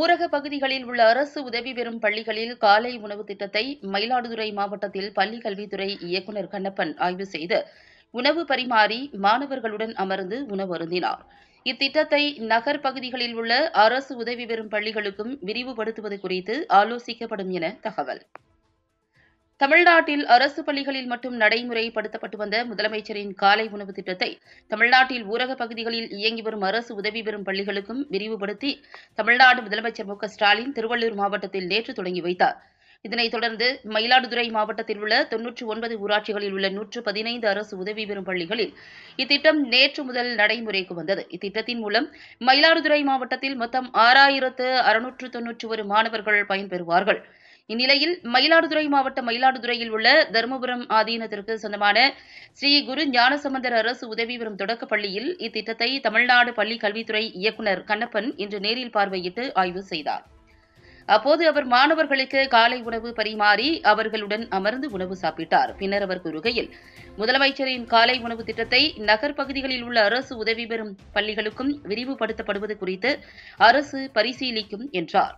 ஊரக பகுதிகளில் உள்ள அரசு உதவி பெறும் பள்ளிகளில் காலை உணவு திட்டத்தை மயிலாடுதுறை மாவட்டத்தில் பள்ளி கல்வித்துறை இயக்குநர் கண்ணப்பன் ஆய்வு செய்து உணவு பரிமாறி மாணவர்களுடன் அமர்ந்து உணவருந்தினார் இத்திட்டத்தை நகர் பகுதிகளில் உள்ள அரசு உதவி பெறும் பள்ளிகளுக்கும் விரிவுபடுத்துவது குறித்து ஆலோசிக்கப்படும் என தகவல் தமிழ்நாட்டில் அரசு பள்ளிகளில் மட்டும் நடைமுறைப்படுத்தப்பட்டு வந்த முதலமைச்சரின் காலை உணவு திட்டத்தை தமிழ்நாட்டில் ஊரக பகுதிகளில் இயங்கி வரும் அரசு உதவி பெறும் பள்ளிகளுக்கும் விரிவுபடுத்தி தமிழ்நாடு முதலமைச்சர் மு ஸ்டாலின் திருவள்ளூர் மாவட்டத்தில் நேற்று தொடங்கி வைத்தார் இதனைத் தொடர்ந்து மயிலாடுதுறை மாவட்டத்தில் உள்ள தொன்னூற்று ஒன்பது ஊராட்சிகளில் உள்ள நூற்று பதினைந்து அரசு உதவி பெறும் பள்ளிகளில் இத்திட்டம் நேற்று முதல் நடைமுறைக்கு வந்தது இத்திட்டத்தின் மூலம் மயிலாடுதுறை மாவட்டத்தில் மொத்தம் ஆறாயிரத்து அறுநூற்று தொன்னூற்று ஒரு மாணவர்கள் பயன்பெறுவார்கள் இந்நிலையில் மயிலாடுதுறை மாவட்ட மயிலாடுதுறையில் உள்ள தருமபுரம் ஆதீனத்திற்கு சொந்தமான ஸ்ரீ குரு ஞானசம்பந்தர் அரசு உதவி பெறும் பள்ளியில் இத்திட்டத்தை தமிழ்நாடு பள்ளி கல்வித்துறை இயக்குநர் கண்ணப்பன் இன்று நேரில் பார்வையிட்டு ஆய்வு செய்தார் அப்போது அவர் மாணவர்களுக்கு காலை உணவு பரிமாறி அவர்களுடன் அமர்ந்து உணவு சாப்பிட்டார் பின்னர் அவர் கூறுகையில் முதலமைச்சரின் காலை உணவு திட்டத்தை நகர் பகுதிகளில் உள்ள அரசு உதவி பெறும் பள்ளிகளுக்கும் விரிவுபடுத்தப்படுவது குறித்து அரசு பரிசீலிக்கும் என்றார்